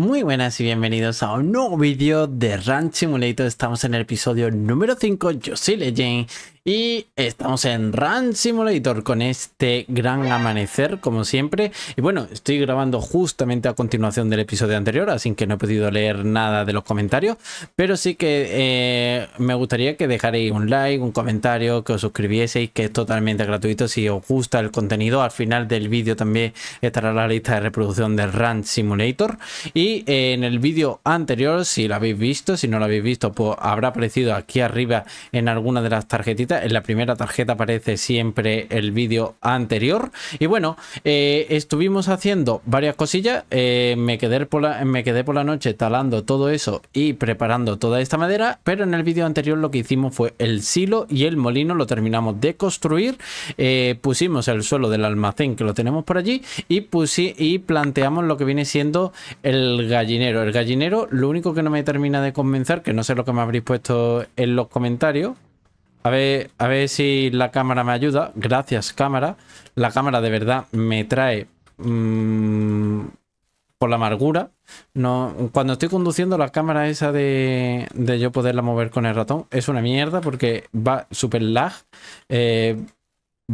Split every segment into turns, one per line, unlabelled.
Muy buenas y bienvenidos a un nuevo vídeo de Ranch Simulator. Estamos en el episodio número 5, yo soy Legend y estamos en Run Simulator con este gran amanecer, como siempre. Y bueno, estoy grabando justamente a continuación del episodio anterior, así que no he podido leer nada de los comentarios. Pero sí que eh, me gustaría que dejaréis un like, un comentario, que os suscribieseis, que es totalmente gratuito si os gusta el contenido. Al final del vídeo también estará la lista de reproducción del Run Simulator. Y eh, en el vídeo anterior, si lo habéis visto, si no lo habéis visto, pues habrá aparecido aquí arriba en alguna de las tarjetitas en la primera tarjeta aparece siempre el vídeo anterior. Y bueno, eh, estuvimos haciendo varias cosillas. Eh, me, quedé por la, me quedé por la noche talando todo eso y preparando toda esta madera. Pero en el vídeo anterior lo que hicimos fue el silo y el molino lo terminamos de construir. Eh, pusimos el suelo del almacén que lo tenemos por allí y, y planteamos lo que viene siendo el gallinero. El gallinero, lo único que no me termina de convencer, que no sé lo que me habréis puesto en los comentarios, a ver, a ver si la cámara me ayuda. Gracias, cámara. La cámara de verdad me trae mm, por la amargura. No, cuando estoy conduciendo la cámara esa de, de, yo poderla mover con el ratón es una mierda porque va súper lag. Eh,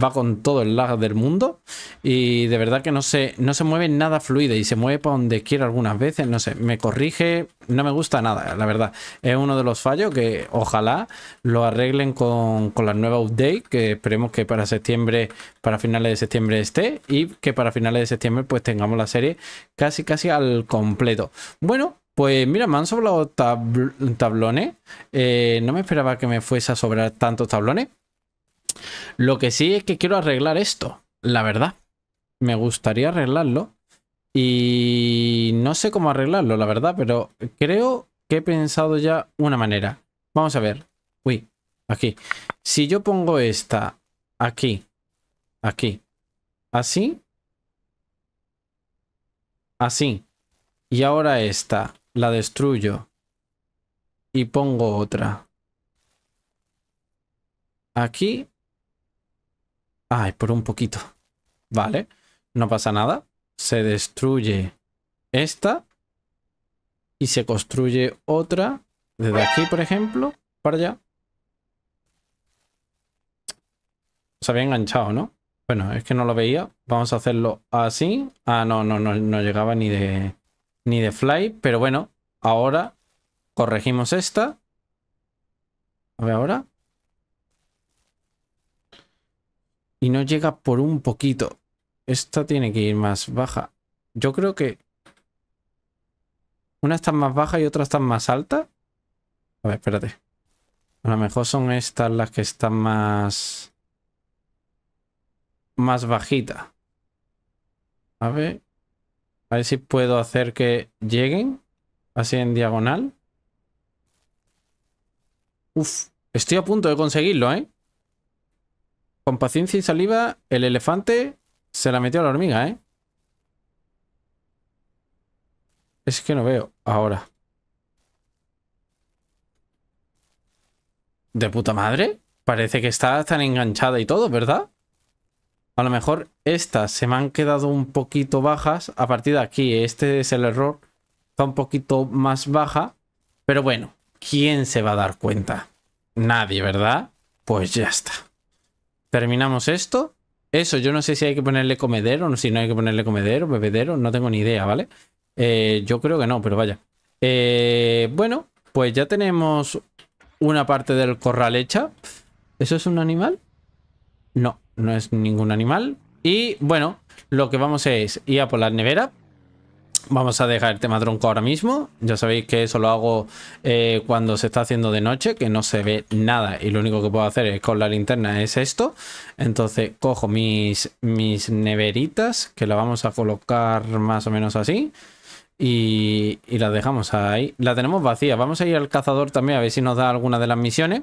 va con todo el lag del mundo y de verdad que no se, no se mueve nada fluida y se mueve para donde quiera algunas veces, no sé, me corrige, no me gusta nada, la verdad. Es uno de los fallos que ojalá lo arreglen con, la nueva update, que esperemos que para septiembre, para finales de septiembre esté y que para finales de septiembre pues tengamos la serie casi casi al completo. Bueno, pues mira, me han sobrado tablones. Eh, no me esperaba que me fuese a sobrar tantos tablones. Lo que sí es que quiero arreglar esto, la verdad. Me gustaría arreglarlo. Y no sé cómo arreglarlo, la verdad, pero creo que he pensado ya una manera. Vamos a ver. Uy, aquí. Si yo pongo esta aquí, aquí, así, así, y ahora esta la destruyo y pongo otra aquí Ay, por un poquito. Vale, no pasa nada. Se destruye esta. Y se construye otra. Desde aquí, por ejemplo, para allá. Se había enganchado, ¿no? Bueno, es que no lo veía. Vamos a hacerlo así. Ah, no, no, no, no llegaba ni ni de fly. Pero bueno, ahora corregimos esta. A ver ahora. y no llega por un poquito. Esta tiene que ir más baja. Yo creo que una está más baja y otra está más alta. A ver, espérate. A lo mejor son estas las que están más... Más bajita. A ver. A ver si puedo hacer que lleguen. Así en diagonal. Uf. Estoy a punto de conseguirlo, ¿eh? Con paciencia y saliva, el elefante se la metió a la hormiga, ¿eh? Es que no veo ahora. ¿De puta madre? Parece que está tan enganchada y todo, ¿verdad? A lo mejor estas se me han quedado un poquito bajas. A partir de aquí, este es el error. Está un poquito más baja. Pero bueno, ¿quién se va a dar cuenta? Nadie, ¿verdad? Pues ya está. Terminamos esto. Eso, yo no sé si hay que ponerle comedero, no si no hay que ponerle comedero, bebedero, no tengo ni idea, ¿vale? Eh, yo creo que no, pero vaya. Eh, bueno, pues ya tenemos una parte del corral hecha. ¿Eso es un animal? No, no es ningún animal. Y bueno, lo que vamos es ir a por la nevera Vamos a dejar el tema tronco ahora mismo. Ya sabéis que eso lo hago eh, cuando se está haciendo de noche, que no se ve nada y lo único que puedo hacer es con la linterna es esto. Entonces cojo mis, mis neveritas, que la vamos a colocar más o menos así. Y, y, la dejamos ahí. La tenemos vacía. Vamos a ir al cazador también a ver si nos da alguna de las misiones.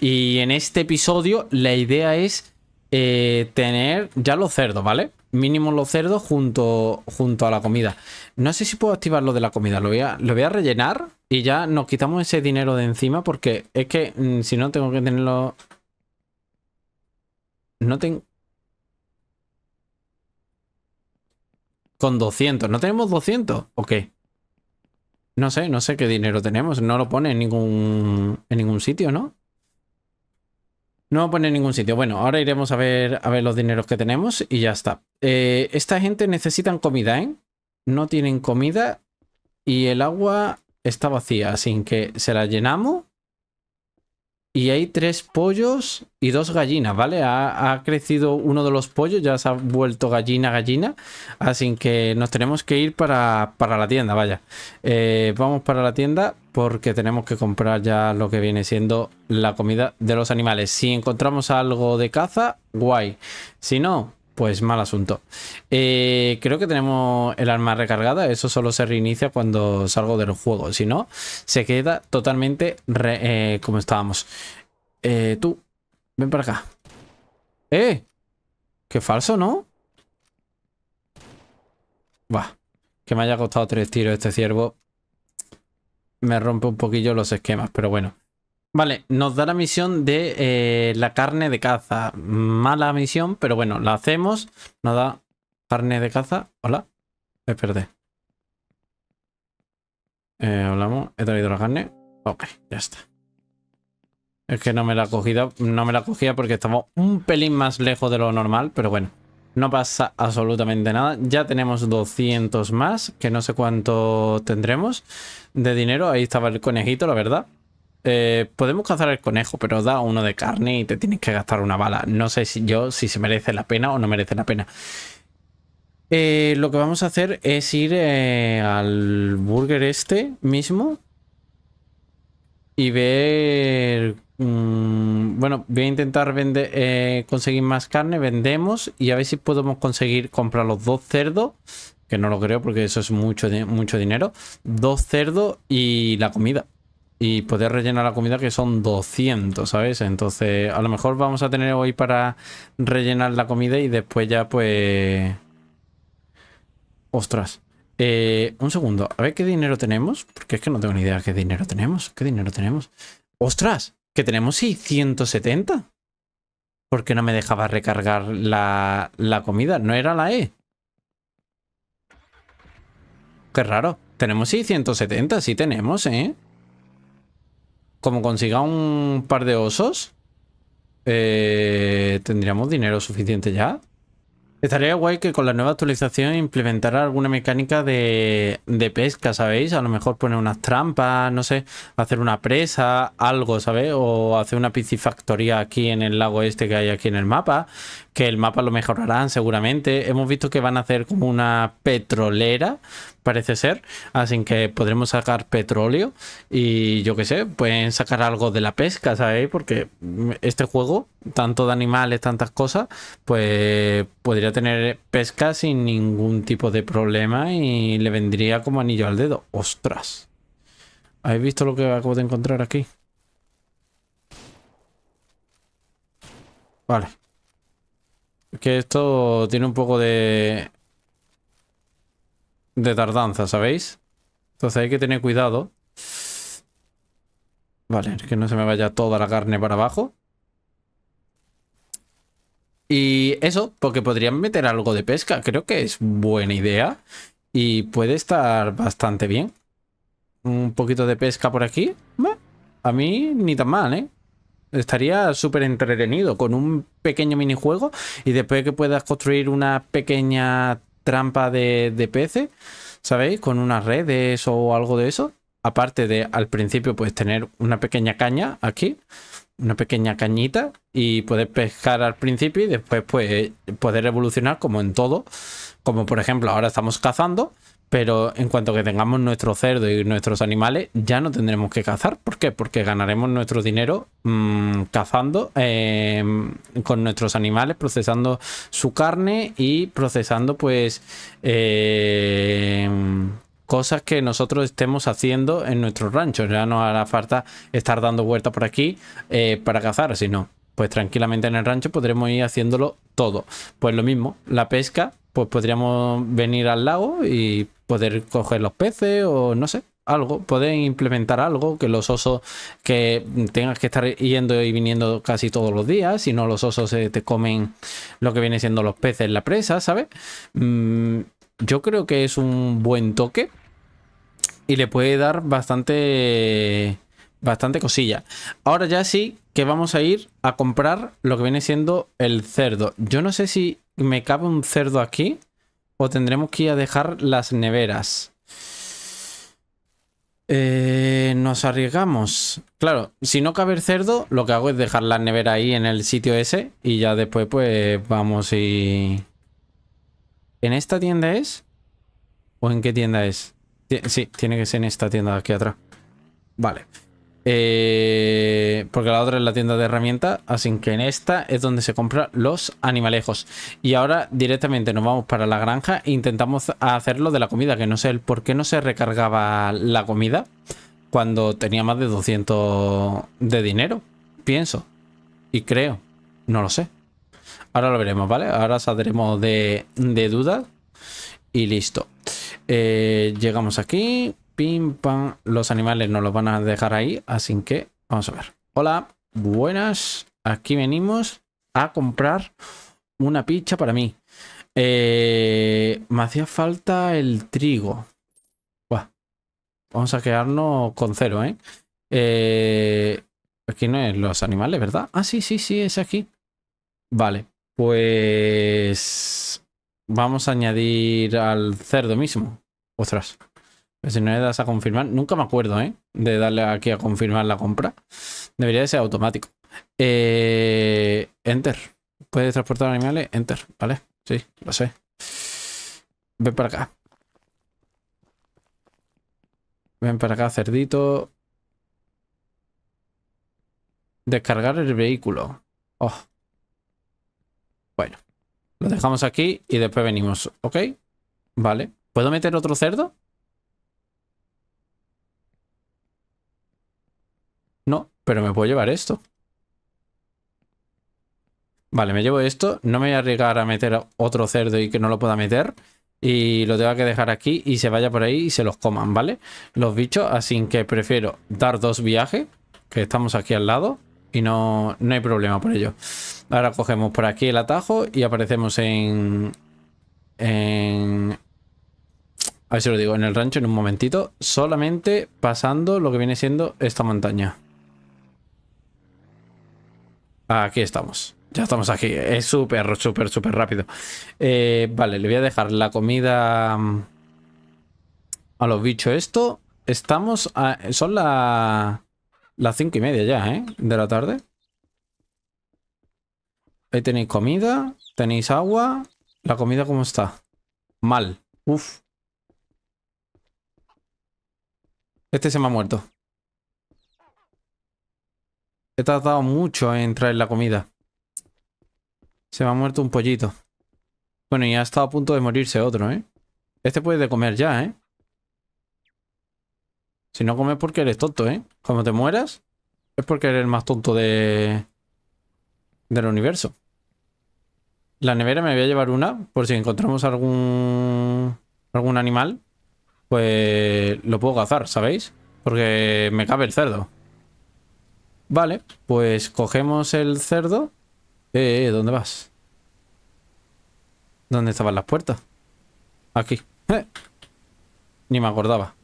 Y en este episodio la idea es eh, tener ya los cerdos, ¿vale? Mínimo los cerdos junto, junto a la comida. No sé si puedo activar lo de la comida. Lo voy a, lo voy a rellenar y ya nos quitamos ese dinero de encima porque es que mm, si no tengo que tenerlo... No tengo... Con 200. ¿No tenemos 200? ¿O qué? No sé, no sé qué dinero tenemos. No lo pone en ningún, en ningún sitio, ¿no? No lo pone en ningún sitio. Bueno, ahora iremos a ver, a ver los dineros que tenemos y ya está. Eh, esta gente necesitan comida, ¿eh? no tienen comida y el agua está vacía, así que se la llenamos. Y hay tres pollos y dos gallinas, ¿vale? Ha, crecido uno de los pollos, ya se ha vuelto gallina, gallina. Así que nos tenemos que ir para, la tienda, vaya. Eh, vamos para la tienda porque tenemos que comprar ya lo que viene siendo la comida de los animales. Si encontramos algo de caza, guay. Si no, pues mal asunto. Eh, creo que tenemos el arma recargada. Eso solo se reinicia cuando salgo del juego. Si no, se queda totalmente eh, como estábamos. Eh, tú, ven para acá. ¡Eh! Qué falso, ¿no? Buah. Que me haya costado tres tiros este ciervo. Me rompe un poquillo los esquemas, pero bueno. Vale, nos da la misión de eh, la carne de caza. Mala misión, pero bueno, la hacemos. Nos da carne de caza. Hola. Me eh, perdí. Eh, hablamos. He traído la carne. Ok, ya está. Es que no me la cogida, no me la cogía porque estamos un pelín más lejos de lo normal, pero bueno. No pasa absolutamente nada. Ya tenemos 200 más, que no sé cuánto tendremos de dinero. Ahí estaba el conejito, la verdad. Eh, podemos cazar el conejo, pero da uno de carne y te tienes que gastar una bala. No sé si yo si se merece la pena o no merece la pena. Eh, lo que vamos a hacer es ir eh, al burger este mismo y ver... Mm, bueno, voy a intentar vender, conseguir más carne, vendemos y a ver si podemos conseguir comprar los dos cerdos, que no lo creo porque eso es mucho, mucho dinero, dos cerdos y la comida y poder rellenar la comida que son 200, ¿sabes? Entonces a lo mejor vamos a tener hoy para rellenar la comida y después ya pues... Ostras. Eh, un segundo, a ver qué dinero tenemos, porque es que no tengo ni idea qué dinero tenemos, qué dinero tenemos. Ostras, que tenemos 170. ¿Por qué no me dejaba recargar la, la comida? No era la E. Qué raro. Tenemos 170. sí tenemos, ¿eh? Como consiga un par de osos, eh, tendríamos dinero suficiente ya. Estaría guay que con la nueva actualización implementara alguna mecánica de, de pesca, ¿sabéis? A lo mejor poner unas trampas, no sé, hacer una presa, algo, ¿sabéis? O hacer una piscifactoría aquí en el lago este que hay aquí en el mapa, que el mapa lo mejorarán seguramente. Hemos visto que van a hacer como una petrolera, parece ser. Así que podremos sacar petróleo y yo qué sé, pueden sacar algo de la pesca, ¿sabéis? Porque este juego, tanto de animales, tantas cosas, pues podría tener pesca sin ningún tipo de problema y le vendría como anillo al dedo. ¡Ostras! ¿Habéis visto lo que acabo de encontrar aquí? Vale. Es que esto tiene un poco de de tardanza, ¿sabéis? Entonces hay que tener cuidado. Vale, que no se me vaya toda la carne para abajo. Y eso, porque podrían meter algo de pesca. Creo que es buena idea. Y puede estar bastante bien. Un poquito de pesca por aquí. a mí ni tan mal, ¿eh? Estaría súper entretenido con un pequeño minijuego y después que puedas construir una pequeña trampa de, de peces, ¿sabéis? Con unas redes o algo de eso. Aparte de al principio, puedes tener una pequeña caña aquí, una pequeña cañita y puedes pescar al principio y después pues eh, poder evolucionar como en todo. Como por ejemplo ahora estamos cazando, pero en cuanto que tengamos nuestro cerdo y nuestros animales, ya no tendremos que cazar. ¿Por qué? Porque ganaremos nuestro dinero mm, cazando em, con nuestros animales, procesando su carne y procesando pues em, cosas que nosotros estemos haciendo en nuestro rancho. Ya no hará falta estar dando vueltas por aquí eh, para cazar, sino pues tranquilamente en el rancho podremos ir haciéndolo todo. Pues lo mismo, la pesca, pues podríamos venir al lago y poder coger los peces o no sé, algo, pueden implementar algo, que los osos que tengas que estar yendo y viniendo casi todos los días, si no los osos se te comen lo que viene siendo los peces en la presa, ¿sabes? Mm, yo creo que es un buen toque y le puede dar bastante bastante cosilla. Ahora ya sí que vamos a ir a comprar lo que viene siendo el cerdo. Yo no sé si me cabe un cerdo aquí o tendremos que ir a dejar las neveras. Eh, nos arriesgamos. Claro, si no cabe el cerdo, lo que hago es dejar la nevera ahí en el sitio ese. Y ya después, pues, vamos y... ¿En esta tienda es? ¿O en qué tienda es? Sí, tiene que ser en esta tienda de aquí atrás. Vale. Eh, porque la otra es la tienda de herramientas. Así que en esta es donde se compran los animalejos. Y ahora directamente nos vamos para la granja e intentamos hacerlo de la comida. Que no sé el por qué no se recargaba la comida cuando tenía más de 200 de dinero. Pienso. Y creo. No lo sé. Ahora lo veremos, ¿vale? Ahora saldremos de, de dudas. Y listo. Eh, llegamos aquí. Pim, Los animales no los van a dejar ahí, así que vamos a ver. Hola, buenas. Aquí venimos a comprar una picha para mí. Eh, me hacía falta el trigo. Vamos a quedarnos con cero, ¿eh? ¿eh? Aquí no es los animales, ¿verdad? Ah, sí, sí, sí, es aquí. Vale, pues... Vamos a añadir al cerdo mismo. Ostras. Pues si no le das a confirmar, nunca me acuerdo, ¿eh? De darle aquí a confirmar la compra. Debería de ser automático. Eh, enter. ¿Puede transportar animales? Enter, ¿vale? Sí, lo sé. Ven para acá. Ven para acá, cerdito. Descargar el vehículo. Oh. Bueno. Lo dejamos aquí y después venimos. ¿Ok? Vale. ¿Puedo meter otro cerdo? No, pero me puedo llevar esto. Vale, me llevo esto. No me voy a arriesgar a meter otro cerdo y que no lo pueda meter. Y lo tengo que dejar aquí y se vaya por ahí y se los coman, ¿vale? Los bichos, así que prefiero dar dos viajes, que estamos aquí al lado, y no, no hay problema por ello. Ahora cogemos por aquí el atajo y aparecemos en... en a ver si lo digo, en el rancho en un momentito, solamente pasando lo que viene siendo esta montaña. Aquí estamos. Ya estamos aquí. Es súper, súper, súper rápido. Eh, vale, le voy a dejar la comida mm, a los bichos. Esto estamos... son las cinco y media ya, ¿eh? De la tarde. Ahí tenéis comida, tenéis agua. ¿La comida cómo está? Mal. Uf. Este se me ha muerto. He dado mucho en traer la comida. Se me ha muerto un pollito. Bueno, y ha estado a punto de morirse otro, ¿eh? Este puede comer ya, ¿eh? Si no comes porque eres tonto, ¿eh? Cuando te mueras, es porque eres el más tonto de... del universo. La nevera me voy a llevar una, por si encontramos algún... algún animal, pues lo puedo cazar, ¿sabéis? Porque me cabe el cerdo. Vale, pues cogemos el cerdo. Eh, eh, ¿dónde vas? ¿Dónde estaban las puertas? Aquí. Eh. Ni me acordaba.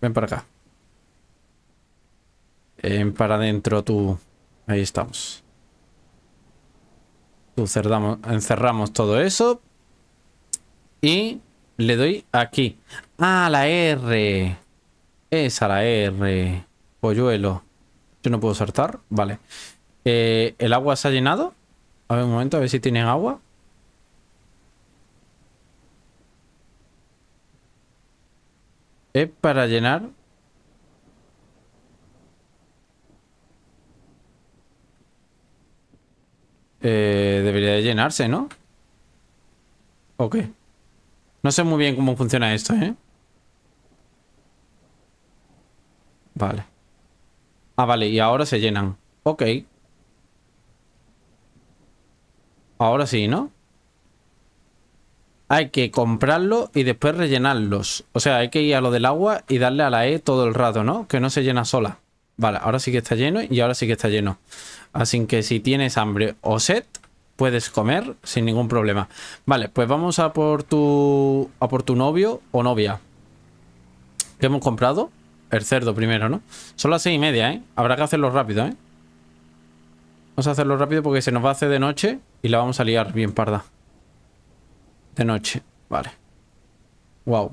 Ven para acá. Ven para adentro tú. Ahí estamos. encerramos todo eso. Y le doy aquí. A la R. Esa la R. Polluelo. Yo no puedo saltar. Vale. Eh, ¿El agua se ha llenado? A ver, un momento, a ver si tienen agua. Es para llenar. Eh, debería de llenarse, ¿no? Ok. No sé muy bien cómo funciona esto, ¿eh? Vale. Ah, vale, y ahora se llenan. Ok. Ahora sí, ¿no? Hay que comprarlo y después rellenarlos. O sea, hay que ir a lo del agua y darle a la E todo el rato, ¿no? Que no se llena sola. Vale, ahora sí que está lleno y ahora sí que está lleno. Así que si tienes hambre o sed, puedes comer sin ningún problema. Vale, pues vamos a por tu, a por tu novio o novia. ¿Qué hemos comprado? El cerdo primero, ¿no? Son las seis y media, ¿eh? Habrá que hacerlo rápido, ¿eh? Vamos a hacerlo rápido porque se nos va a hacer de noche y la vamos a liar bien parda. De noche, vale. Wow,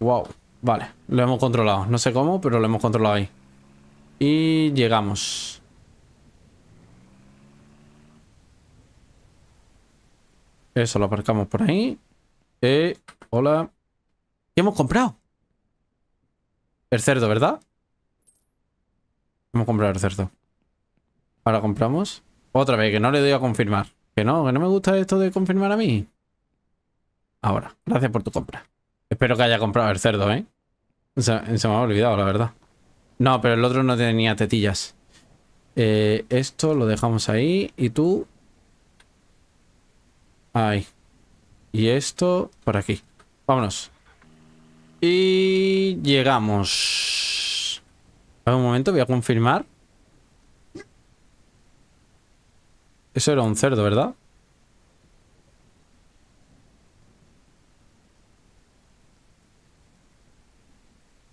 wow, vale. Lo hemos controlado. No sé cómo, pero lo hemos controlado ahí. Y llegamos. Eso, lo aparcamos por ahí. Eh, hola. ¿Qué hemos comprado? El cerdo, ¿verdad? Vamos a comprar el cerdo. Ahora compramos. Otra vez, que no le doy a confirmar. Que no, que no me gusta esto de confirmar a mí. Ahora, gracias por tu compra. Espero que haya comprado el cerdo, ¿eh? Se, me ha olvidado, la verdad. No, pero el otro no tenía tetillas. Eh, esto lo dejamos ahí. Y tú... Ahí. Y esto por aquí. Vámonos. Y llegamos. un momento, voy a confirmar. Eso era un cerdo, ¿verdad?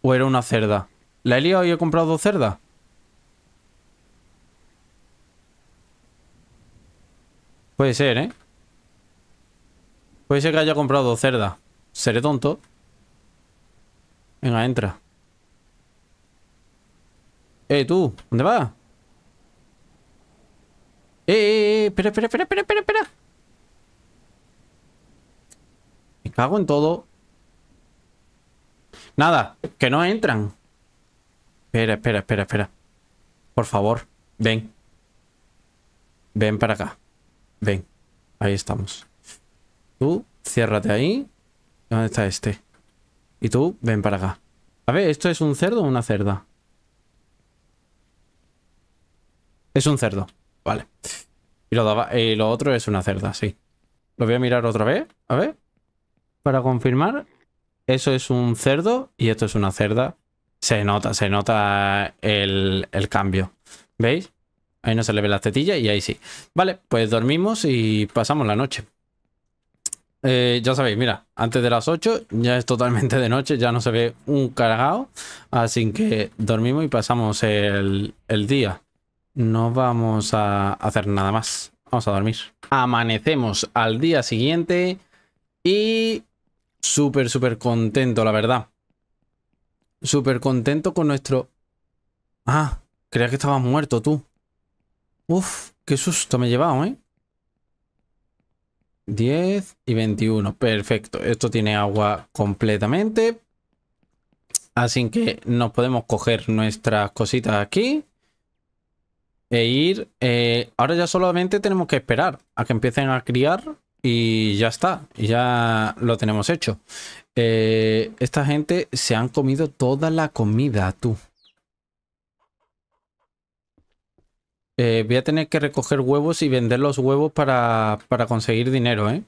¿O era una cerda? ¿La he liado y he comprado cerda? Puede ser, ¿eh? Puede ser que haya comprado cerda. Seré tonto. Venga, entra. Eh, tú, ¿dónde vas? Eh, eh, eh, espera, espera, espera, espera, espera, espera. Me cago en todo. Nada, que no entran. Espera, espera, espera, espera. Por favor, ven. Ven para acá. Ven. Ahí estamos. Tú, ciérrate ahí. ¿Dónde está este? Y tú, ven para acá. A ver, ¿esto es un cerdo o una cerda? Es un cerdo. Vale. Y lo, otro es una cerda, sí. Lo voy a mirar otra vez. A ver. Para confirmar. Eso es un cerdo y esto es una cerda. Se nota, se nota el, el cambio. ¿Veis? Ahí no se le ve la tetilla y ahí sí. Vale, pues dormimos y pasamos la noche. Eh, ya sabéis, mira, antes de las 8 ya es totalmente de noche, ya no se ve un cargado, así que dormimos y pasamos el, el día. No vamos a hacer nada más, vamos a dormir. Amanecemos al día siguiente y súper, súper contento, la verdad. Súper contento con nuestro... Ah, creía que estabas muerto tú. Uf, qué susto me he llevado, ¿eh? 10 y 21. Perfecto. Esto tiene agua completamente. Así que nos podemos coger nuestras cositas aquí. E ir. Eh, ahora ya solamente tenemos que esperar a que empiecen a criar. Y ya está. ya lo tenemos hecho. Eh, esta gente se han comido toda la comida, tú. Eh, voy a tener que recoger huevos y vender los huevos para, conseguir dinero, ¿eh?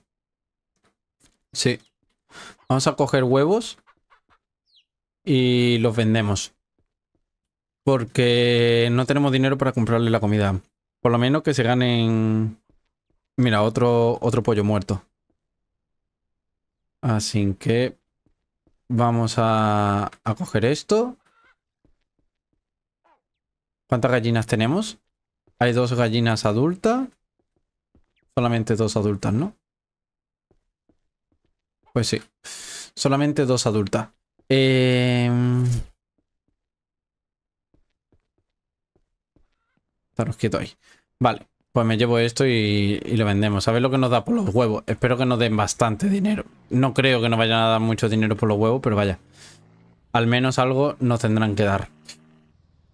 Sí. Vamos a coger huevos y los vendemos. Porque no tenemos dinero para comprarle la comida. Por lo menos que se ganen... Mira, otro, otro pollo muerto. Así que vamos a, a coger esto. ¿Cuántas gallinas tenemos? Hay dos gallinas adultas. Solamente dos adultas, ¿no? Pues sí. Solamente dos adultas. Eh... Em, Estaros quietos ahí. Vale. Pues me llevo esto y, y, lo vendemos. A ver lo que nos da por los huevos. Espero que nos den bastante dinero. No creo que nos vayan a dar mucho dinero por los huevos, pero vaya. Al menos algo nos tendrán que dar.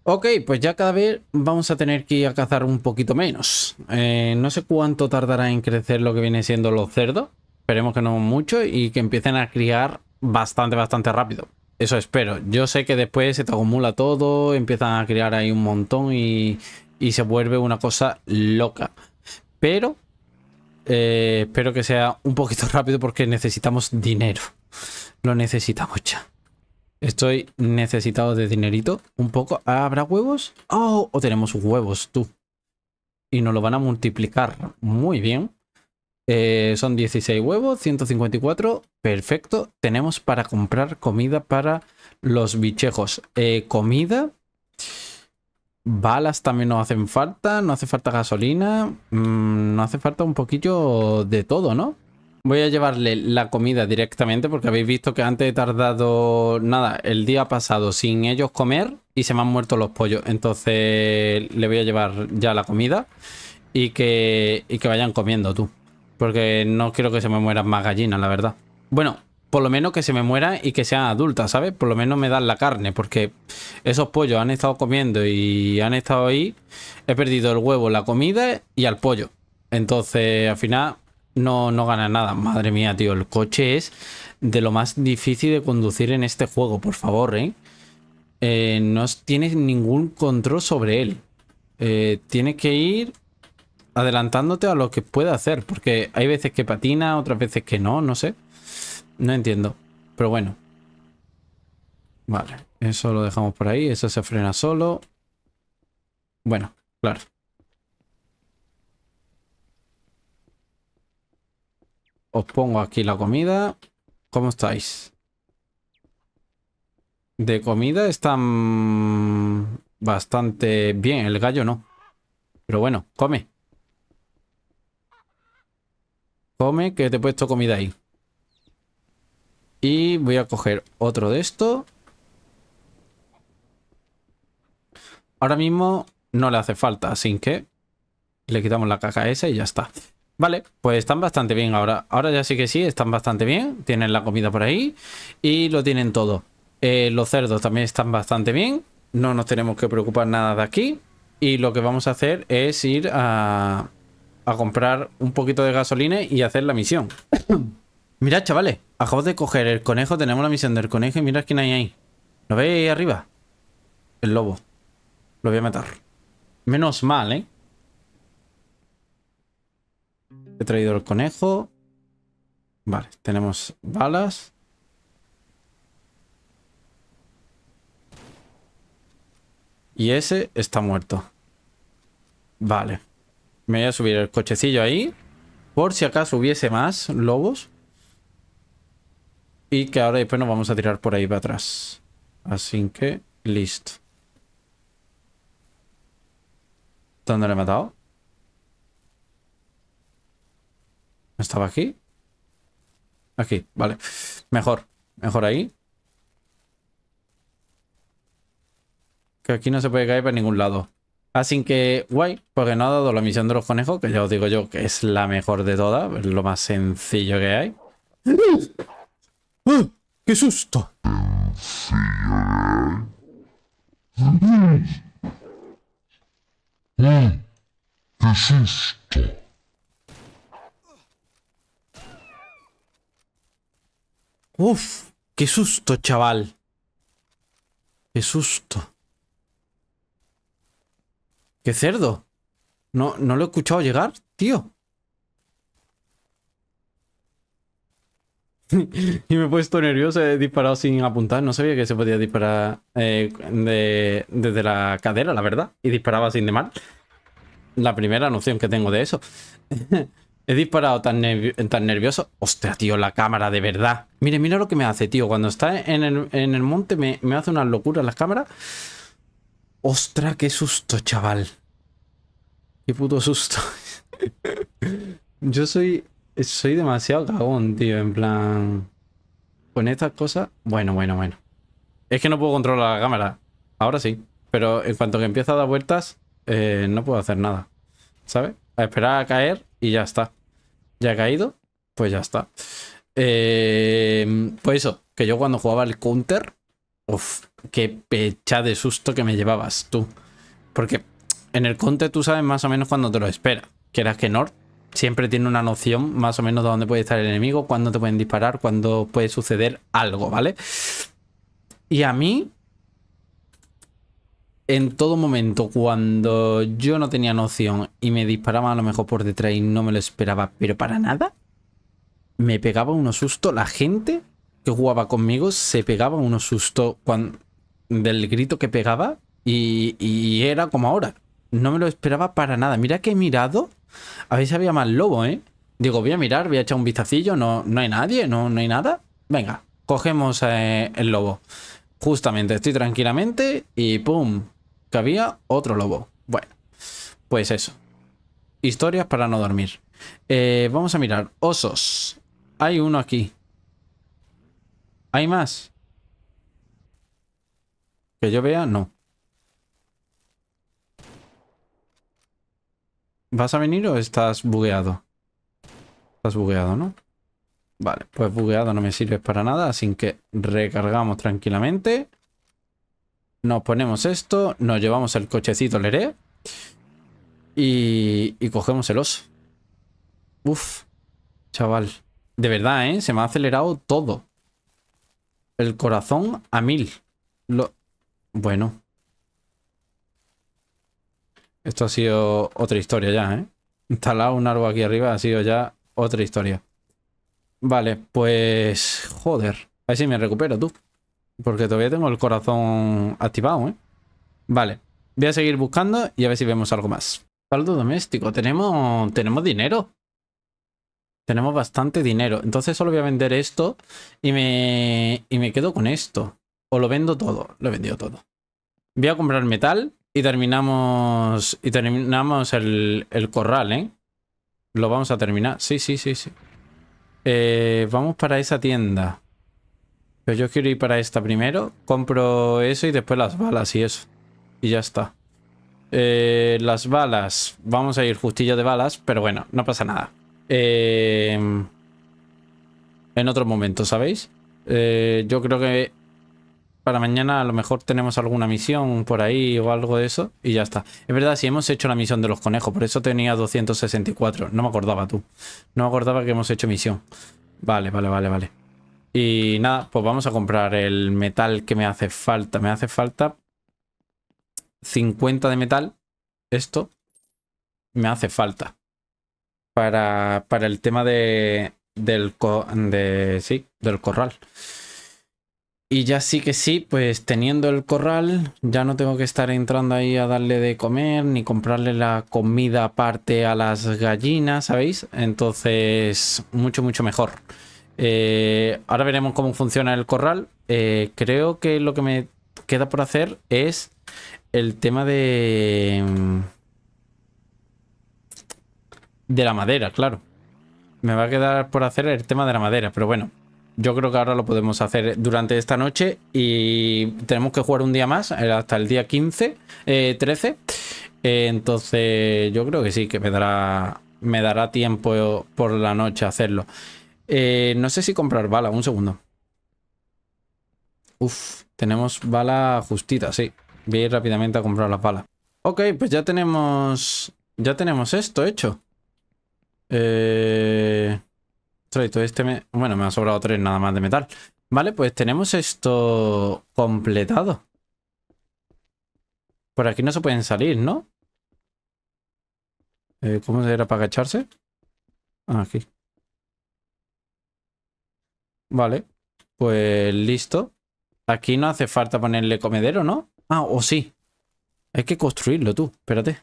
Ok, pues ya cada vez vamos a tener que ir a cazar un poquito menos. Eh, no sé cuánto tardará en crecer lo que viene siendo los cerdos. Esperemos que no mucho y que empiecen a criar bastante, bastante rápido. Eso espero. Yo sé que después se te acumula todo, empiezan a criar ahí un montón y, se vuelve una cosa loca. Pero eh, espero que sea un poquito rápido porque necesitamos dinero. Lo necesitamos ya. Estoy necesitado de dinerito. Un poco. ¿Habrá huevos? ¡Oh! O tenemos huevos, tú. Y nos lo van a multiplicar muy bien. Eh, son 16 huevos, 154. Perfecto. Tenemos para comprar comida para los bichejos. Eh, comida. Balas también nos hacen falta. No hace falta gasolina. Mm, no hace falta un poquillo de todo, ¿no? Voy a llevarle la comida directamente porque habéis visto que antes he tardado nada el día pasado sin ellos comer y se me han muerto los pollos. Entonces le voy a llevar ya la comida y que, y que vayan comiendo tú. Porque no quiero que se me mueran más gallinas, la verdad. Bueno, por lo menos que se me mueran y que sean adultas, ¿sabes? Por lo menos me dan la carne porque esos pollos han estado comiendo y han estado ahí. He perdido el huevo, la comida y al pollo. Entonces al final no, no gana nada. Madre mía, tío, el coche es de lo más difícil de conducir en este juego, por favor, ¿eh? eh no tienes ningún control sobre él. Eh, tienes que ir adelantándote a lo que pueda hacer, porque hay veces que patina, otras veces que no, no sé. No entiendo, pero bueno. Vale, eso lo dejamos por ahí, eso se frena solo. Bueno, claro. Os pongo aquí la comida. ¿Cómo estáis? De comida están bastante bien. El gallo no. Pero bueno, come. Come, que te he puesto comida ahí. Y voy a coger otro de esto. Ahora mismo no le hace falta, así que le quitamos la caja esa y ya está. Vale, pues están bastante bien ahora. Ahora ya sí que sí, están bastante bien. Tienen la comida por ahí y lo tienen todo. Eh, los cerdos también están bastante bien. No nos tenemos que preocupar nada de aquí. Y lo que vamos a hacer es ir a, comprar un poquito de gasolina y hacer la misión. mirad, chavales, acabo de coger el conejo. Tenemos la misión del conejo y mirad quién hay ahí. ¿Lo veis ahí arriba? El lobo. Lo voy a matar. Menos mal, ¿eh? He traído el conejo. Vale, tenemos balas. Y ese está muerto. Vale. Me voy a subir el cochecillo ahí. Por si acaso hubiese más lobos. Y que ahora después nos vamos a tirar por ahí para atrás. Así que, listo. ¿Dónde le he matado? ¿Estaba aquí? Aquí, vale. Mejor, mejor ahí. Que aquí no se puede caer por ningún lado. Así que guay, porque no ha dado la misión de los conejos, que ya os digo yo que es la mejor de todas, lo más sencillo que hay. ¡Ah! ¡Qué susto! ¡Ah! ¡Qué susto! Uf, qué susto, chaval. Qué susto. Qué cerdo. No, no lo he escuchado llegar, tío. y me he puesto nervioso, he disparado sin apuntar. No sabía que se podía disparar eh, desde la cadera, la verdad. Y disparaba sin de mal. La primera noción que tengo de eso. He disparado tan, tan nervioso. ¡Ostras, tío, la cámara, de verdad. Mire, mira lo que me hace, tío. Cuando está en el, monte me, hace una locura las cámaras. Ostras, qué susto, chaval. Qué puto susto. Yo soy... Soy demasiado cagón, tío. En plan... Con estas cosas... Bueno, bueno, bueno. Es que no puedo controlar la cámara. Ahora sí. Pero en cuanto que empieza a dar vueltas, eh, no puedo hacer nada. ¿Sabes? A esperar a caer y ya está ya ha caído, pues ya está. pues eso, que yo cuando jugaba el counter, uff, qué pecha de susto que me llevabas tú. Porque en el counter tú sabes más o menos cuando te lo espera. Quieras que Nord siempre tiene una noción más o menos de dónde puede estar el enemigo, cuándo te pueden disparar, cuándo puede suceder algo, ¿vale? Y a mí, en todo momento, cuando yo no tenía noción y me disparaban a lo mejor por detrás y no me lo esperaba, pero para nada, me pegaba unos susto. La gente que jugaba conmigo se pegaba unos susto cuando, del grito que pegaba y, era como ahora. No me lo esperaba para nada. Mira que he mirado. A ver si había más lobo, ¿eh? Digo, voy a mirar, voy a echar un vistacillo. No, no hay nadie, no, hay nada. Venga, cogemos eh, el lobo. Justamente, estoy tranquilamente y ¡pum! Que había otro lobo. Bueno, pues eso. Historias para no dormir. Eh, vamos a mirar. Osos. Hay uno aquí. ¿Hay más? Que yo vea, no. ¿Vas a venir o estás bugueado? Estás bugueado, ¿no? Vale, pues bugueado no me sirve para nada, así que recargamos tranquilamente. Nos ponemos esto, nos llevamos el cochecito Leré y, y cogemos el oso. Uf, chaval. De verdad, ¿eh? Se me ha acelerado todo. El corazón a mil. Lo... Bueno. Esto ha sido otra historia ya, ¿eh? Instalado un árbol aquí arriba ha sido ya otra historia. Vale, pues... Joder. A ver si me recupero, tú. Porque todavía tengo el corazón activado, ¿eh? Vale. Voy a seguir buscando y a ver si vemos algo más. Saldo doméstico. Tenemos, tenemos dinero. Tenemos bastante dinero. Entonces solo voy a vender esto y me, y me quedo con esto. O lo vendo todo. Lo he vendido todo. Voy a comprar metal y terminamos, y terminamos el, corral, ¿eh? Lo vamos a terminar. Sí, sí, sí, sí. Eh, vamos para esa tienda. Pero yo quiero ir para esta primero. Compro eso y después las balas y eso. Y ya está. Eh, las balas. Vamos a ir justillo de balas, pero bueno, no pasa nada. Em, en otro momento, ¿sabéis? Eh, yo creo que para mañana a lo mejor tenemos alguna misión por ahí o algo de eso y ya está. Es verdad, si hemos hecho la misión de los conejos, por eso tenía 264. No me acordaba tú. No me acordaba que hemos hecho misión. Vale, vale, vale, vale. Y nada, pues vamos a comprar el metal que me hace falta. Me hace falta 50 de metal. Esto me hace falta. Para, para el tema de, del, del corral. Y ya sí que sí, pues teniendo el corral, ya no tengo que estar entrando ahí a darle de comer, ni comprarle la comida aparte a las gallinas, ¿sabéis? Entonces, mucho, mucho mejor. Eh, ahora veremos cómo funciona el corral. Eh, creo que lo que me queda por hacer es el tema de... Mm, de la madera, claro. Me va a quedar por hacer el tema de la madera, pero bueno. Yo creo que ahora lo podemos hacer durante esta noche y tenemos que jugar un día más, eh, hasta el día 15, 13. entonces yo creo que sí, que me dará, me dará tiempo por la noche hacerlo. Eh, no sé si comprar bala, un segundo. Uf, tenemos bala justita, sí. Voy a rápidamente a comprar las balas. Ok, pues ya tenemos... Ya tenemos esto hecho. Eh... Este Bueno, me ha sobrado tres nada más de metal. Vale, pues tenemos esto completado. Por aquí no se pueden salir, ¿no? Eh, ¿Cómo se era para agacharse? Ah, aquí. Vale, pues listo. Aquí no hace falta ponerle comedero, ¿no? Ah, o sí. Hay que construirlo tú, espérate.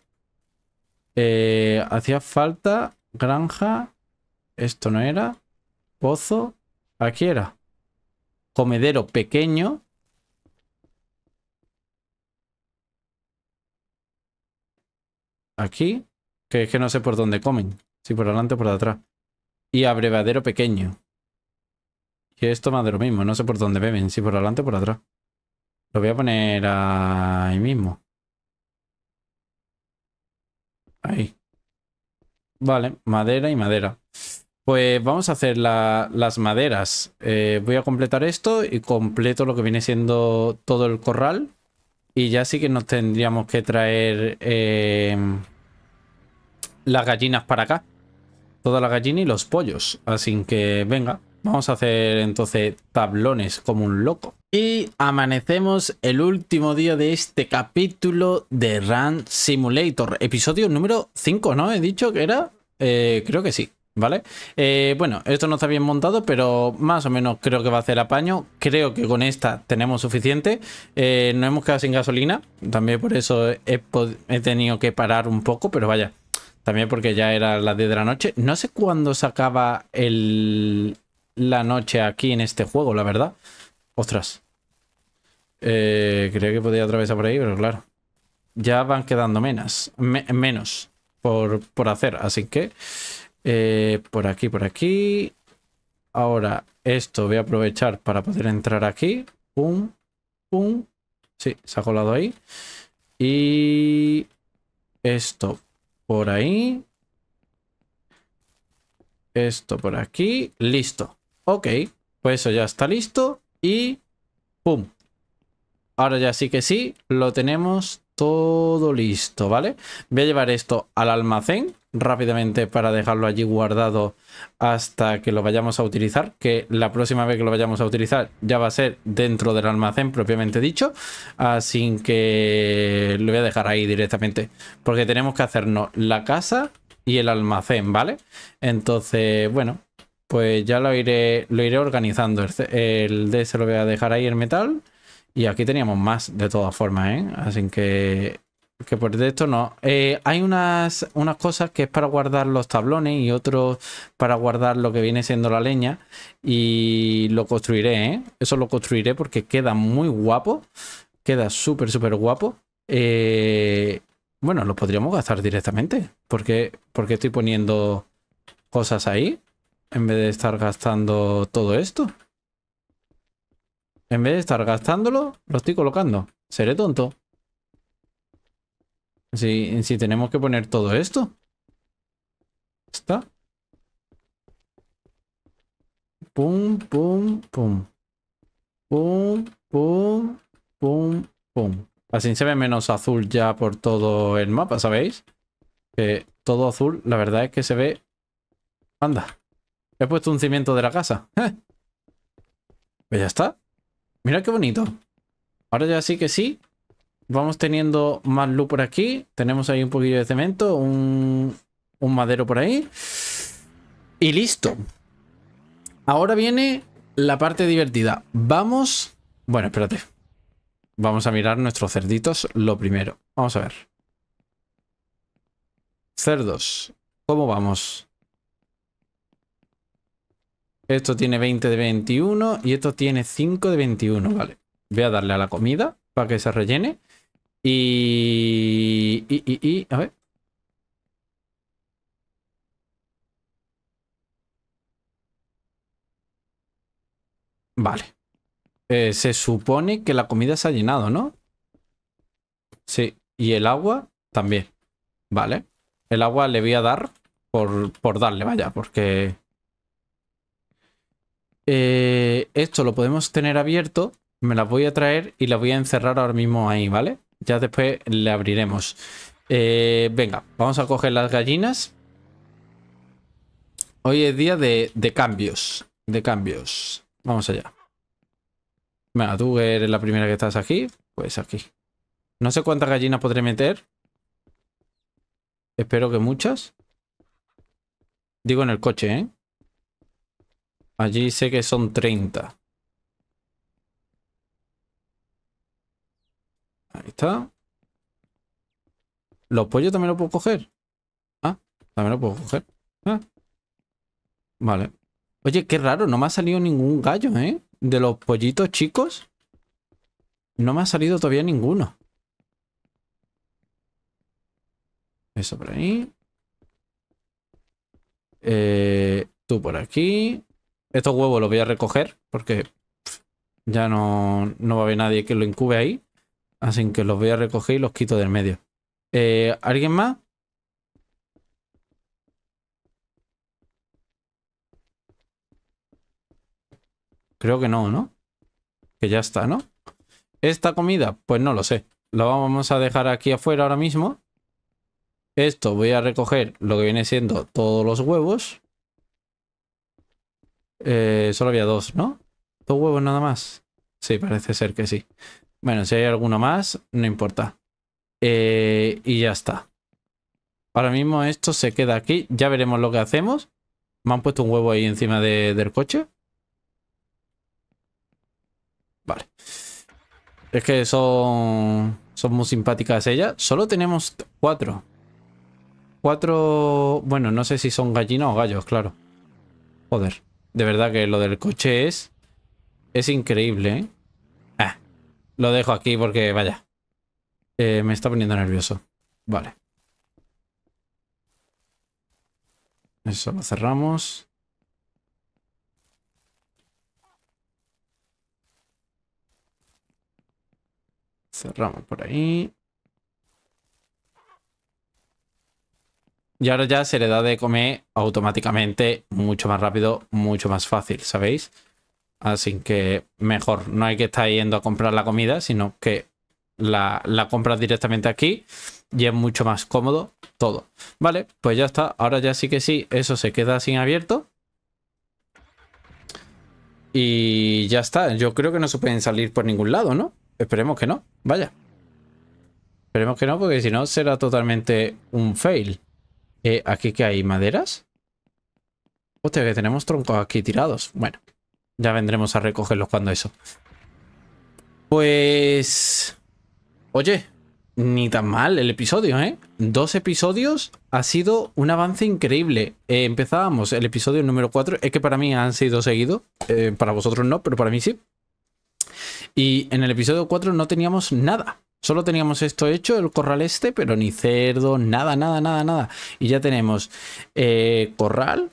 Eh, hacía falta granja. Esto no era. Pozo. Aquí era. Comedero pequeño. Aquí. Que es que no sé por dónde comen. Si por delante o por detrás. Y abrevadero pequeño. Que esto madero de lo mismo. No sé por dónde beben, si por adelante o por atrás. Lo voy a poner ahí mismo. Ahí. Vale, madera y madera. Pues vamos a hacer las maderas. Eh, voy a completar esto y completo lo que viene siendo todo el corral. Y ya sí que nos tendríamos que traer eh, las gallinas para acá. Toda la gallina y los pollos. Así que venga. Vamos a hacer entonces tablones como un loco. Y amanecemos el último día de este capítulo de Run Simulator. Episodio número 5, ¿no? He dicho que era... Eh, creo que sí. ¿vale? Eh, bueno, esto no está bien montado, pero más o menos creo que va a hacer apaño. Creo que con esta tenemos suficiente. Eh, no hemos quedado sin gasolina, también por eso he, tenido que parar un poco, pero vaya, también porque ya era las 10 de la noche. No sé cuándo sacaba el, la noche aquí en este juego, la verdad. Ostras. Eh, creo que podía atravesar por ahí, pero claro. Ya van quedando menos, menos por, hacer. Así que eh, por aquí, por aquí. Ahora esto voy a aprovechar para poder entrar aquí. Pum, pum. Sí, se ha colado ahí. Y esto por ahí. Esto por aquí. Listo. Ok, pues eso ya está listo y ¡pum! Ahora ya sí que sí, lo tenemos todo listo, ¿vale? Voy a llevar esto al almacén rápidamente para dejarlo allí guardado hasta que lo vayamos a utilizar, que la próxima vez que lo vayamos a utilizar ya va a ser dentro del almacén propiamente dicho, así que lo voy a dejar ahí directamente, porque tenemos que hacernos la casa y el almacén, ¿vale? Entonces, bueno, pues ya lo iré, lo iré organizando. El, D se lo voy a dejar ahí el metal. Y aquí teníamos más de todas formas, ¿eh? Así que, que por de esto no. Eh, hay unas, unas cosas que es para guardar los tablones y otros para guardar lo que viene siendo la leña. Y lo construiré, ¿eh? Eso lo construiré porque queda muy guapo. Queda súper, súper guapo. Eh, bueno, lo podríamos gastar directamente. Porque, porque estoy poniendo cosas ahí. En vez de estar gastando todo esto. En vez de estar gastándolo, lo estoy colocando. Seré tonto. Si, si tenemos que poner todo esto. Está. Pum, pum, pum. Pum, pum, pum, pum. Así se ve menos azul ya por todo el mapa, ¿sabéis? Que todo azul, la verdad es que se ve... Anda. He puesto un cimiento de la casa. Eh. Pues ya está. Mira qué bonito. Ahora ya sí que sí. Vamos teniendo más luz por aquí. Tenemos ahí un poquillo de cemento, un, un madero por ahí. Y listo. Ahora viene la parte divertida. Vamos... Bueno, espérate. Vamos a mirar nuestros cerditos lo primero. Vamos a ver. Cerdos, ¿cómo vamos? Esto tiene 20 de 21 y esto tiene 5 de 21, vale. Voy a darle a la comida para que se rellene. Y... Y, a ver. Vale. Eh, se supone que la comida se ha llenado, ¿no? Sí. Y el agua también. Vale. El agua le voy a dar por darle, vaya, porque... Eh, esto lo podemos tener abierto. Me las voy a traer y las voy a encerrar ahora mismo ahí, ¿vale? Ya después le abriremos. Eh, venga, vamos a coger las gallinas. Hoy es día de, cambios. De cambios. Vamos allá. Venga, tú eres la primera que estás aquí. Pues aquí. No sé cuántas gallinas podré meter. Espero que muchas. Digo en el coche, ¿eh? Allí sé que son 30. Ahí está. ¿Los pollos también los puedo coger? Ah, también los puedo coger. Ah. Vale. Oye, qué raro, no me ha salido ningún gallo, ¿eh? De los pollitos chicos. No me ha salido todavía ninguno. Eso por ahí. Eh, tú por aquí. Estos huevos los voy a recoger porque ya no, no va a haber nadie que lo incube ahí. Así que los voy a recoger y los quito del medio. Eh, ¿Alguien más? Creo que no, ¿no? Que ya está, ¿no? ¿Esta comida? Pues no lo sé. La vamos a dejar aquí afuera ahora mismo. Esto voy a recoger lo que viene siendo todos los huevos. Eh, solo había dos, ¿no? ¿Dos huevos nada más? Sí, parece ser que sí. Bueno, si hay alguno más, no importa. Eh, y ya está. Ahora mismo esto se queda aquí. Ya veremos lo que hacemos. Me han puesto un huevo ahí encima del coche. Vale. Es que son, son muy simpáticas ellas. Solo tenemos cuatro. Cuatro... Bueno, no sé si son gallinas o gallos, claro. Joder. De verdad que lo del coche es... Es increíble, ¿eh? ah, lo dejo aquí porque, vaya. Eh, me está poniendo nervioso. Vale. Eso lo cerramos. Cerramos por ahí. Y ahora ya se le da de comer automáticamente mucho más rápido, mucho más fácil, ¿sabéis? Así que mejor, no hay que estar yendo a comprar la comida, sino que la, compras directamente aquí y es mucho más cómodo todo. Vale, pues ya está, ahora ya sí que sí, eso se queda sin abierto. Y ya está, yo creo que no se pueden salir por ningún lado, ¿no? Esperemos que no, vaya. Esperemos que no, porque si no será totalmente un fail. Eh, ¿Aquí que hay? ¿Maderas? Hostia, que tenemos troncos aquí tirados. Bueno, ya vendremos a recogerlos cuando eso. Pues... Oye, ni tan mal el episodio, ¿eh? Dos episodios ha sido un avance increíble. Eh, empezábamos el episodio número 4. Es que para mí han sido seguidos. Eh, para vosotros no, pero para mí sí. Y en el episodio 4 no teníamos nada. Solo teníamos esto hecho, el corral este, pero ni cerdo, nada, nada, nada, nada. Y ya tenemos eh, corral,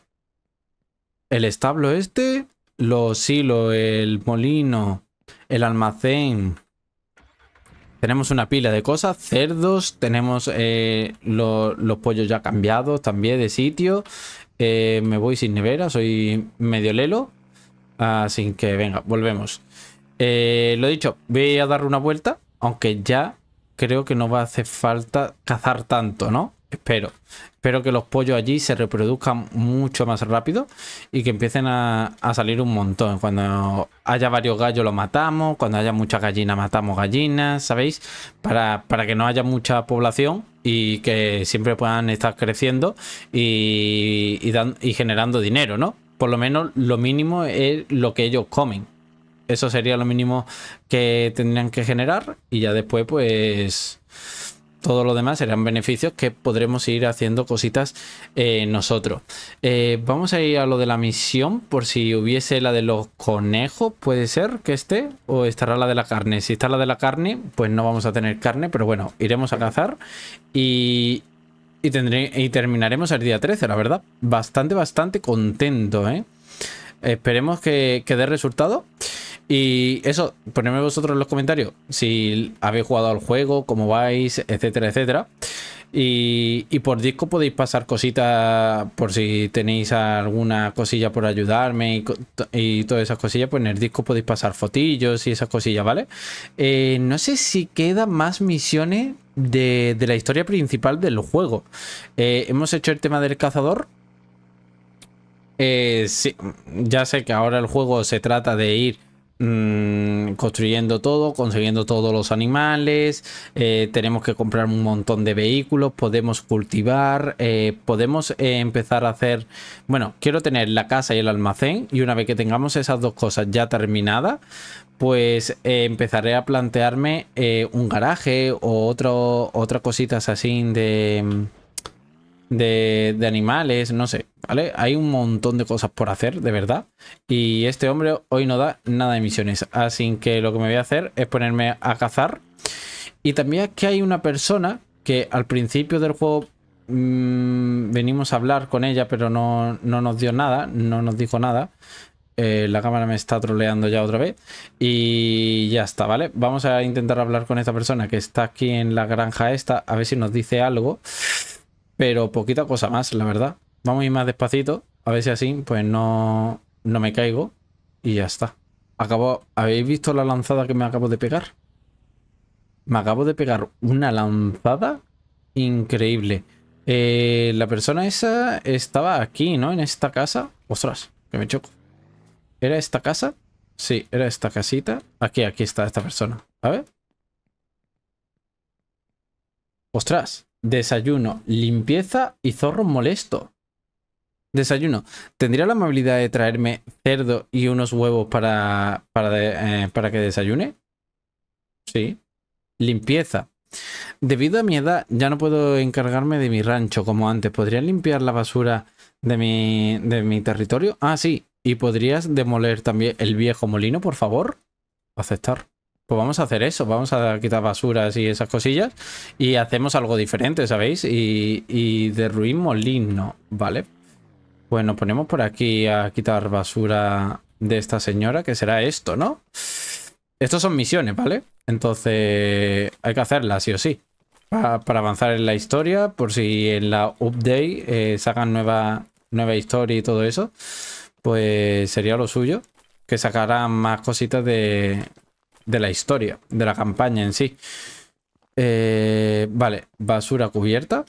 el establo este, los hilos, el molino, el almacén. Tenemos una pila de cosas, cerdos, tenemos eh, los pollos ya cambiados también de sitio. Eh, me voy sin nevera, soy medio lelo. Así que venga, volvemos. lo dicho, voy a dar una vuelta aunque ya creo que no va a hacer falta cazar tanto, ¿no? Espero. Espero que los pollos allí se reproduzcan mucho más rápido y que empiecen a, salir un montón. Cuando haya varios gallos los matamos, cuando haya muchas gallinas matamos gallinas, ¿sabéis? Para, que no haya mucha población y que siempre puedan estar creciendo y, y generando dinero, ¿no? Por lo menos lo mínimo es lo que ellos comen. Eso sería lo mínimo que tendrían que generar y ya después pues todo lo demás serán beneficios que podremos ir haciendo cositas eh, nosotros. Eh, vamos a ir a lo de la misión, por si hubiese la de los conejos, puede ser que esté, o estará la de la carne. Si está la de la carne, pues no vamos a tener carne, pero bueno, iremos a cazar y, y, tendré, y terminaremos el día 13, la verdad. Bastante, bastante contento, ¿eh? Esperemos que, que dé resultado. Y eso, ponedme vosotros en los comentarios si habéis jugado al juego, cómo vais, etcétera, etcétera. Y, por disco podéis pasar cositas, por si tenéis alguna cosilla por ayudarme y, todas esas cosillas, pues en el disco podéis pasar fotillos y esas cosillas, ¿vale? Eh, no sé si quedan más misiones de, la historia principal del juego. Eh, hemos hecho el tema del cazador. Eh, sí, ya sé que ahora el juego se trata de ir Mm, construyendo todo, consiguiendo todos los animales, eh, tenemos que comprar un montón de vehículos, podemos cultivar, eh, podemos eh, empezar a hacer, bueno, quiero tener la casa y el almacén y una vez que tengamos esas dos cosas ya terminadas, pues empezaré a plantearme un garaje o otras cositas así de de, animales, no sé, ¿vale? Hay un montón de cosas por hacer, de verdad. Y este hombre hoy no da nada de misiones. Así que lo que me voy a hacer es ponerme a cazar. Y también es que hay una persona que al principio del juego mm, venimos a hablar con ella, pero no, nos dio nada, no nos dijo nada. Eh, la cámara me está troleando ya otra vez. Y ya está, ¿vale? Vamos a intentar hablar con esta persona que está aquí en la granja esta, a ver si nos dice algo. Pero poquita cosa más, la verdad. Vamos a ir más despacito. A ver si así, pues no, no me caigo. Y ya está. Acabo, ¿Habéis visto la lanzada que me acabo de pegar? Me acabo de pegar una lanzada increíble. Eh, la persona esa estaba aquí, ¿no? En esta casa. Ostras, que me choco. ¿Era esta casa? Sí, era esta casita. Aquí, aquí está esta persona. A ver. Ostras. Desayuno, limpieza y zorro molesto. Desayuno. ¿Tendría la amabilidad de traerme cerdo y unos huevos para, para, eh, para que desayune? Sí. Limpieza. Debido a mi edad, ya no puedo encargarme de mi rancho como antes. ¿Podría limpiar la basura de mi, de mi territorio? Ah, sí. ¿Y podrías demoler también el viejo molino, por favor? Aceptar pues vamos a hacer eso, vamos a quitar basuras y esas cosillas y hacemos algo diferente, ¿sabéis? Y, y ruin Molino, ¿vale? Pues nos ponemos por aquí a quitar basura de esta señora, que será esto, ¿no? Estos son misiones, ¿vale? Entonces hay que hacerlas, sí o sí, para, avanzar en la historia, por si en la update eh, sacan nueva, nueva historia y todo eso, pues sería lo suyo, que sacarán más cositas de, de la historia, de la campaña en sí. Eh, vale, basura cubierta.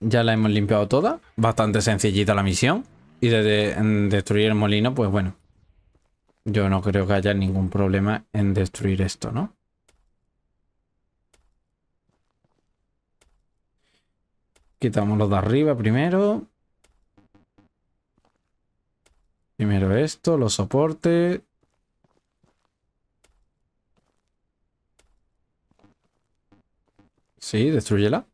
Ya la hemos limpiado toda. Bastante sencillita la misión. Y desde destruir el molino, pues bueno. Yo no creo que haya ningún problema en destruir esto, ¿no? Quitamos los de arriba primero. Primero esto, los soportes. Sí, destruyela.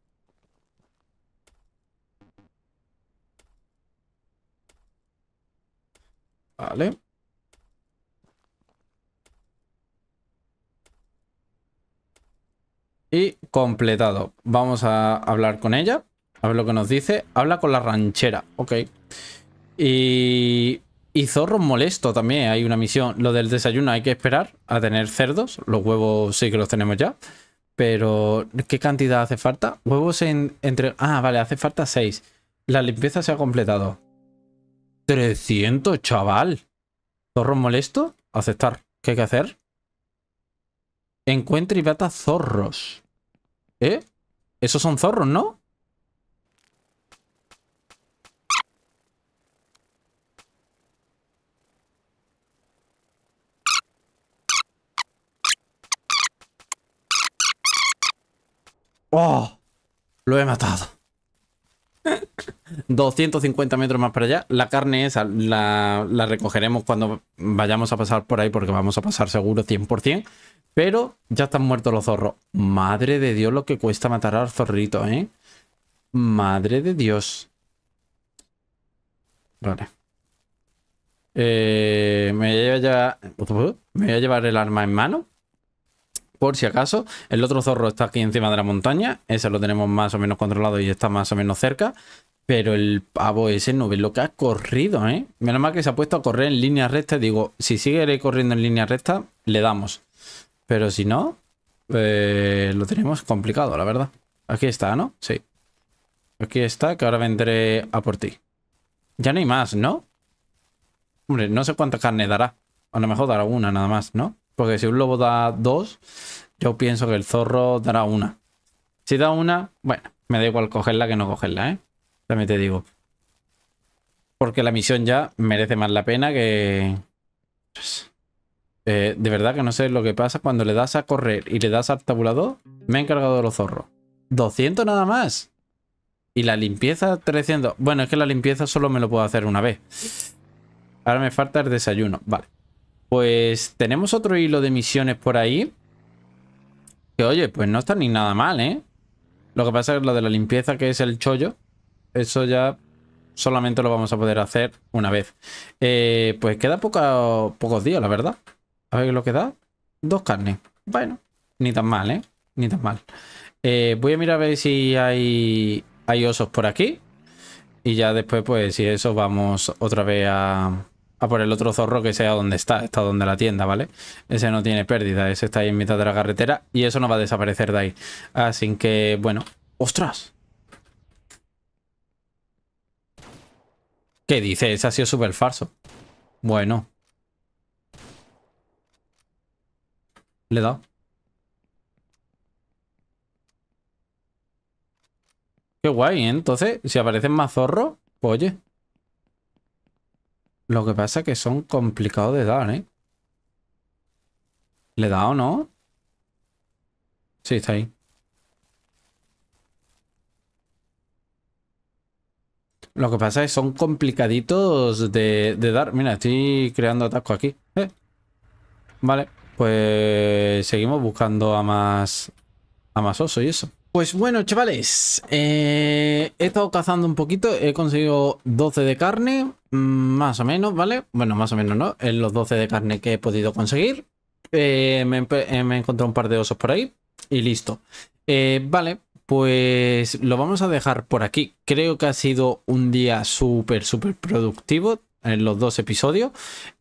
Vale. Y completado. Vamos a hablar con ella. A ver lo que nos dice. Habla con la ranchera. Ok. Y... Y zorro molesto también. Hay una misión. Lo del desayuno hay que esperar a tener cerdos. Los huevos sí que los tenemos ya. Pero, ¿qué cantidad hace falta? Huevos en, entre... Ah, vale, hace falta 6. La limpieza se ha completado. 300, chaval. Zorro molesto. Aceptar. ¿Qué hay que hacer? Encuentra y bata zorros. ¿Eh? Esos son zorros, ¿no? ¡Oh! Lo he matado. 250 metros más para allá. La carne esa la, recogeremos cuando vayamos a pasar por ahí porque vamos a pasar seguro 100%. Pero ya están muertos los zorros. Madre de Dios lo que cuesta matar al zorrito, ¿eh? Madre de Dios. Vale. Eh, me, voy a me voy a llevar el arma en mano por si acaso. El otro zorro está aquí encima de la montaña. Ese lo tenemos más o menos controlado y está más o menos cerca. Pero el pavo ese no ve lo que ha corrido, ¿eh? Menos mal que se ha puesto a correr en línea recta. Digo, si sigue corriendo en línea recta, le damos. Pero si no, pues, lo tenemos complicado, la verdad. Aquí está, ¿no? Sí. Aquí está, que ahora vendré a por ti. Ya no hay más, ¿no? Hombre, no sé cuánta carne dará. A lo mejor dará una nada más, ¿no? Porque si un lobo da dos, yo pienso que el zorro dará una. Si da una, bueno, me da igual cogerla que no cogerla, ¿eh? También te digo. Porque la misión ya merece más la pena que... Pues, eh, de verdad que no sé lo que pasa cuando le das a correr y le das al tabulador. Me he encargado de los zorros. 200 nada más. Y la limpieza 300. Bueno, es que la limpieza solo me lo puedo hacer una vez. Ahora me falta el desayuno. Vale. Pues tenemos otro hilo de misiones por ahí. Que oye, pues no está ni nada mal, ¿eh? Lo que pasa es lo de la limpieza, que es el chollo. Eso ya solamente lo vamos a poder hacer una vez. Eh, pues queda pocos días, la verdad. A ver lo que da. Dos carnes. Bueno, ni tan mal, ¿eh? Ni tan mal. Eh, voy a mirar a ver si hay, hay osos por aquí. Y ya después, pues, si eso, vamos otra vez a por el otro zorro que sea donde está, está donde la tienda, ¿vale? Ese no tiene pérdida, ese está ahí en mitad de la carretera y eso no va a desaparecer de ahí. Así que, bueno, ¡ostras! ¿Qué dice? Ese ha sido súper falso. Bueno. Le he dado. Qué guay, ¿eh? Entonces, si aparecen más zorros, pues, oye. Lo que pasa es que son complicados de dar, ¿eh? ¿Le he dado o no? Sí, está ahí. Lo que pasa es que son complicaditos de, dar. Mira, estoy creando atasco aquí. ¿eh? Vale, pues seguimos buscando a más, a más oso y eso. Pues bueno, chavales, eh, he estado cazando un poquito, he conseguido 12 de carne, mm, más o menos, ¿vale? Bueno, más o menos, ¿no? En los 12 de carne que he podido conseguir. Eh, eh, me, he encontrado un par de osos por ahí y listo. vale, pues lo vamos a dejar por aquí. Creo que ha sido un día súper, súper productivo en los dos episodios.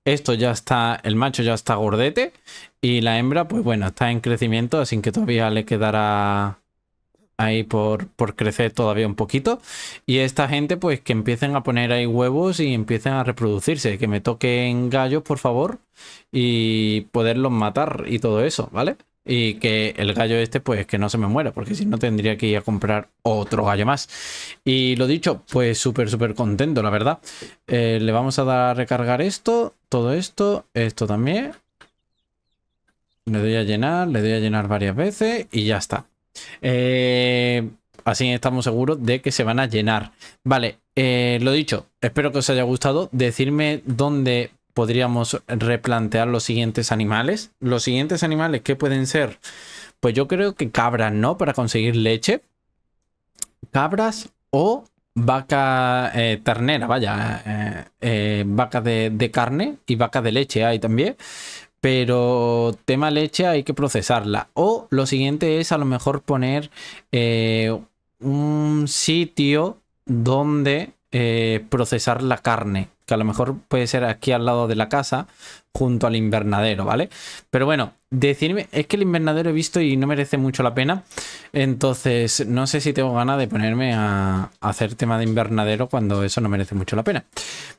Esto ya está, el macho ya está gordete y la hembra, pues bueno, está en crecimiento, así que todavía le quedará ahí por, crecer todavía un poquito. Y esta gente, pues que empiecen a poner ahí huevos y empiecen a reproducirse. Que me toquen gallos, por favor, y poderlos matar y todo eso, ¿vale? Y que el gallo este, pues que no se me muera, porque si no tendría que ir a comprar otro gallo más. Y lo dicho, pues súper, súper contento, la verdad. Eh, le vamos a dar a recargar esto, todo esto, esto también. Le doy a llenar, le doy a llenar varias veces y ya está. Eh, así estamos seguros de que se van a llenar. Vale, eh, lo dicho, espero que os haya gustado. Decirme dónde podríamos replantear los siguientes animales. Los siguientes animales, ¿qué pueden ser? Pues yo creo que cabras, ¿no? Para conseguir leche. Cabras o vaca eh, ternera, vaya. vaca de, de, carne y vaca de leche hay también pero tema leche hay que procesarla. O lo siguiente es a lo mejor poner eh, un sitio donde eh, procesar la carne, que a lo mejor puede ser aquí al lado de la casa, junto al invernadero, ¿vale? Pero bueno, decirme, es que el invernadero he visto y no merece mucho la pena, entonces no sé si tengo ganas de ponerme a hacer tema de invernadero cuando eso no merece mucho la pena.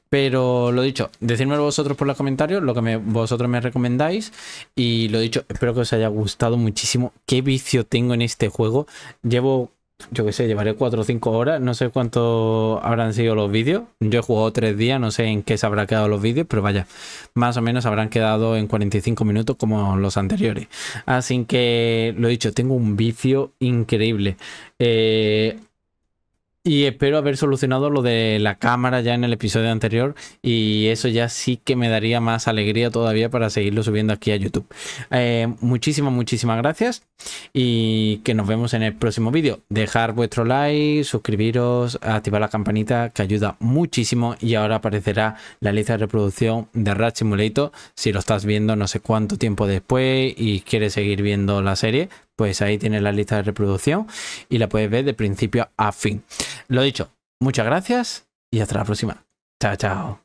Pero lo dicho, decirme vosotros por los comentarios, lo que vosotros me recomendáis. Y lo dicho, espero que os haya gustado muchísimo. Qué vicio tengo en este juego. Llevo, yo qué sé, llevaré 4 o 5 horas. No sé cuánto habrán sido los vídeos. Yo he jugado 3 días, no sé en qué se habrá quedado los vídeos, pero vaya, más o menos habrán quedado en 45 minutos como los anteriores. Así que, lo dicho, tengo un vicio increíble. Eh, y espero haber solucionado lo de la cámara ya en el episodio anterior. Y eso ya sí que me daría más alegría todavía para seguirlo subiendo aquí a YouTube. Eh, muchísimas, muchísimas gracias. Y que nos vemos en el próximo vídeo. Dejar vuestro like, suscribiros, activar la campanita que ayuda muchísimo. Y ahora aparecerá la lista de reproducción de Rat Simulator. Si lo estás viendo no sé cuánto tiempo después y quieres seguir viendo la serie, pues ahí tienes la lista de reproducción y la puedes ver de principio a fin. Lo dicho, muchas gracias y hasta la próxima. Chao, chao.